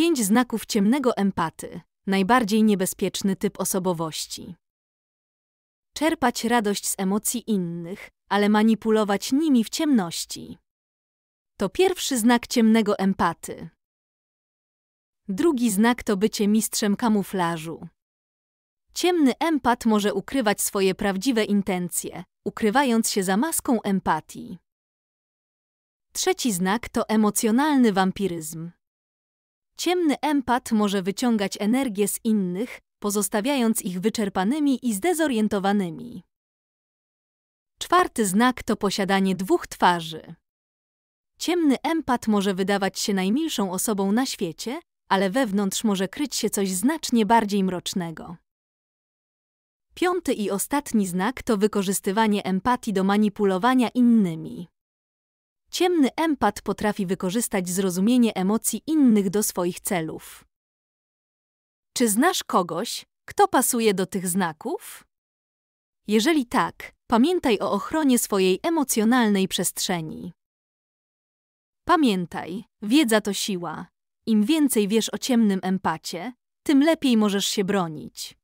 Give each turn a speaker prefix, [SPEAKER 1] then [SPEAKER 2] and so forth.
[SPEAKER 1] Pięć znaków ciemnego empaty najbardziej niebezpieczny typ osobowości. Czerpać radość z emocji innych, ale manipulować nimi w ciemności. To pierwszy znak ciemnego empaty. Drugi znak to bycie mistrzem kamuflażu. Ciemny empat może ukrywać swoje prawdziwe intencje, ukrywając się za maską empatii. Trzeci znak to emocjonalny wampiryzm. Ciemny empat może wyciągać energię z innych, pozostawiając ich wyczerpanymi i zdezorientowanymi. Czwarty znak to posiadanie dwóch twarzy. Ciemny empat może wydawać się najmilszą osobą na świecie, ale wewnątrz może kryć się coś znacznie bardziej mrocznego. Piąty i ostatni znak to wykorzystywanie empatii do manipulowania innymi. Ciemny empat potrafi wykorzystać zrozumienie emocji innych do swoich celów. Czy znasz kogoś, kto pasuje do tych znaków? Jeżeli tak, pamiętaj o ochronie swojej emocjonalnej przestrzeni. Pamiętaj, wiedza to siła. Im więcej wiesz o ciemnym empacie, tym lepiej możesz się bronić.